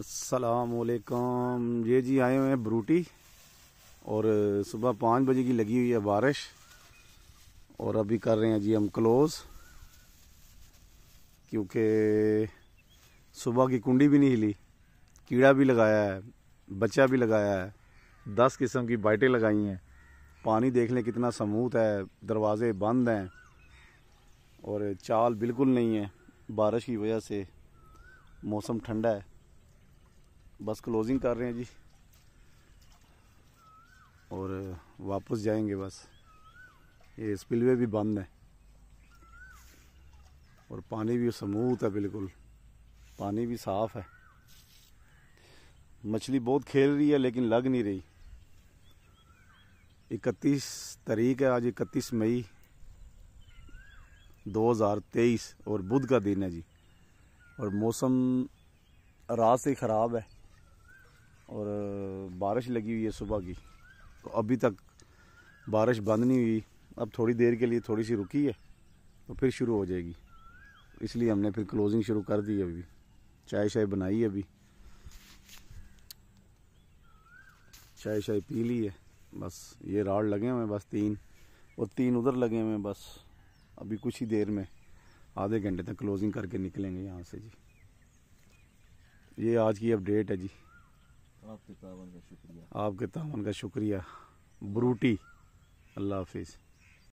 असलकम ये जी आए हुए हैं ब्रूटी और सुबह पाँच बजे की लगी हुई है बारिश और अभी कर रहे हैं जी हम क्लोज़ क्योंकि सुबह की कुंडी भी नहीं हिली कीड़ा भी लगाया है बच्चा भी लगाया है दस किस्म की बाइटें लगाई हैं पानी देख लें कितना समूथ है दरवाजे बंद हैं और चाल बिल्कुल नहीं है बारिश की वजह से मौसम ठंडा है बस क्लोजिंग कर रहे हैं जी और वापस जाएंगे बस ये स्पिलवे भी बंद है और पानी भी समूथ है बिल्कुल पानी भी साफ है मछली बहुत खेल रही है लेकिन लग नहीं रही इकतीस तारीख है आज इकतीस मई 2023 और बुध का दिन है जी और मौसम रात से ख़राब है और बारिश लगी हुई है सुबह की तो अभी तक बारिश बंद नहीं हुई अब थोड़ी देर के लिए थोड़ी सी रुकी है तो फिर शुरू हो जाएगी इसलिए हमने फिर क्लोजिंग शुरू कर दी अभी चाय शाय बनाई अभी चाय शाय पी ली है बस ये राड लगे हुए हैं बस तीन और तीन उधर लगे हुए हैं बस अभी कुछ ही देर में आधे घंटे तक क्लोजिंग करके निकलेंगे यहाँ से जी ये आज की अपडेट है जी आपके तावन का शुक्रिया आपके तावन का शुक्रिया ब्रूटी अल्लाह हाफिज़